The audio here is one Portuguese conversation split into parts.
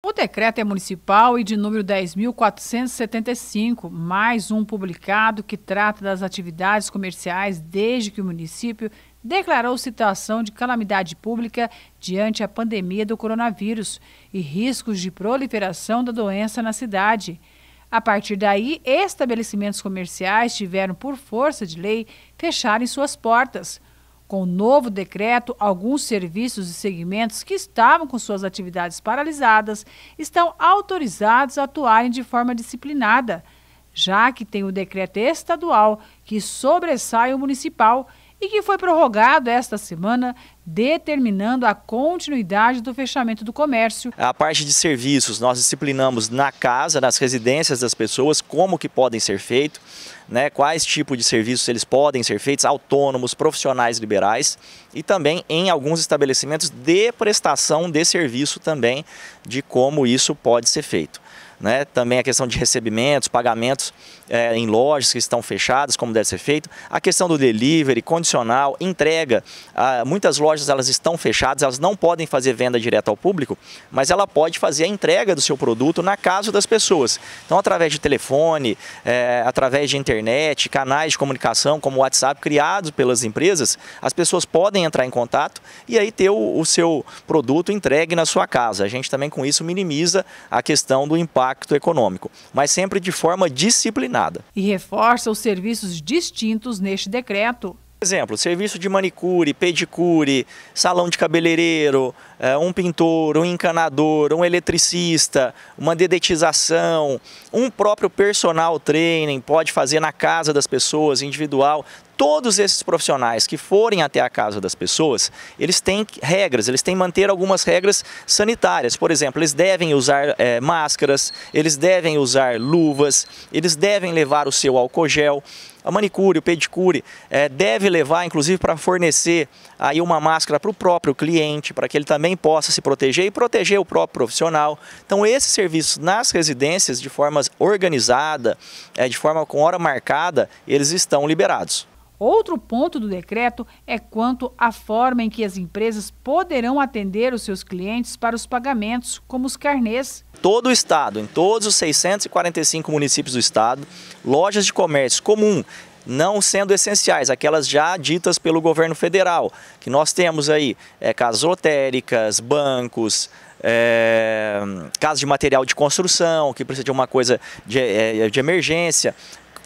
O decreto é municipal e de número 10.475, mais um publicado que trata das atividades comerciais desde que o município declarou situação de calamidade pública diante a pandemia do coronavírus e riscos de proliferação da doença na cidade. A partir daí, estabelecimentos comerciais tiveram, por força de lei, fecharem suas portas. Com o novo decreto, alguns serviços e segmentos que estavam com suas atividades paralisadas estão autorizados a atuarem de forma disciplinada, já que tem o decreto estadual que sobressai o municipal e que foi prorrogado esta semana, determinando a continuidade do fechamento do comércio. A parte de serviços, nós disciplinamos na casa, nas residências das pessoas, como que podem ser feitos, né, quais tipos de serviços eles podem ser feitos, autônomos, profissionais liberais e também em alguns estabelecimentos de prestação de serviço também, de como isso pode ser feito né? também a questão de recebimentos, pagamentos é, em lojas que estão fechadas, como deve ser feito, a questão do delivery, condicional, entrega. Ah, muitas lojas elas estão fechadas, elas não podem fazer venda direta ao público, mas ela pode fazer a entrega do seu produto na casa das pessoas. Então, através de telefone, é, através de internet, canais de comunicação como o WhatsApp criados pelas empresas, as pessoas podem entrar em contato e aí ter o, o seu produto entregue na sua casa. A gente também com isso minimiza a questão do impacto impacto econômico, mas sempre de forma disciplinada. E reforça os serviços distintos neste decreto. exemplo, serviço de manicure, pedicure, salão de cabeleireiro, é, um pintor, um encanador, um eletricista, uma dedetização, um próprio personal training pode fazer na casa das pessoas, individual. Todos esses profissionais que forem até a casa das pessoas, eles têm regras, eles têm que manter algumas regras sanitárias. Por exemplo, eles devem usar é, máscaras, eles devem usar luvas, eles devem levar o seu álcool gel a manicure, o pedicure, é, deve levar, inclusive, para fornecer aí uma máscara para o próprio cliente, para que ele também também possa se proteger e proteger o próprio profissional. Então, esses serviços nas residências, de forma organizada, é, de forma com hora marcada, eles estão liberados. Outro ponto do decreto é quanto à forma em que as empresas poderão atender os seus clientes para os pagamentos, como os carnês. Todo o estado, em todos os 645 municípios do estado, lojas de comércio comum não sendo essenciais, aquelas já ditas pelo governo federal, que nós temos aí é, casas lotéricas, bancos, é, casas de material de construção, que precisa de uma coisa de, é, é, de emergência,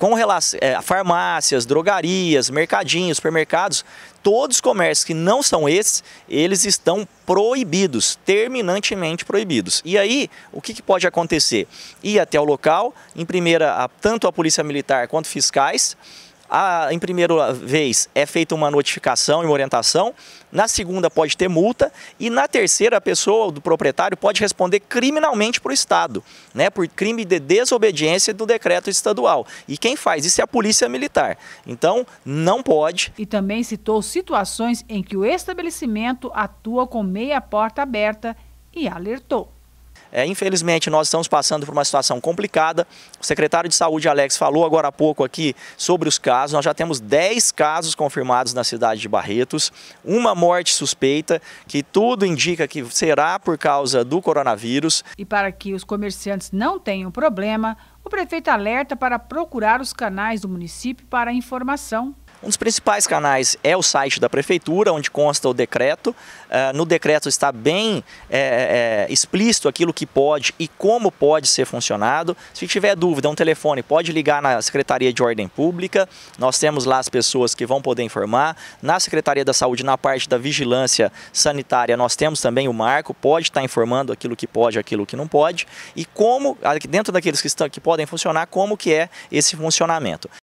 com relação é, farmácias, drogarias, mercadinhos, supermercados, todos os comércios que não são esses, eles estão proibidos, terminantemente proibidos. E aí, o que, que pode acontecer? Ir até o local, em primeira, a, tanto a polícia militar quanto fiscais, a, em primeira vez é feita uma notificação e uma orientação, na segunda pode ter multa e na terceira a pessoa do proprietário pode responder criminalmente para o Estado, né, por crime de desobediência do decreto estadual. E quem faz isso é a Polícia Militar. Então, não pode. E também citou situações em que o estabelecimento atua com meia porta aberta e alertou. É, infelizmente, nós estamos passando por uma situação complicada. O secretário de Saúde, Alex, falou agora há pouco aqui sobre os casos. Nós já temos 10 casos confirmados na cidade de Barretos, uma morte suspeita, que tudo indica que será por causa do coronavírus. E para que os comerciantes não tenham problema, o prefeito alerta para procurar os canais do município para informação um dos principais canais é o site da prefeitura, onde consta o decreto. Eh, no decreto está bem é, é, explícito aquilo que pode e como pode ser funcionado. Se tiver dúvida, um telefone pode ligar na Secretaria de Ordem Pública. Nós temos lá as pessoas que vão poder informar. Na Secretaria da Saúde, na parte da vigilância sanitária, nós temos também o marco, pode estar informando aquilo que pode, aquilo que não pode. E como, dentro daqueles que, estão, que podem funcionar, como que é esse funcionamento.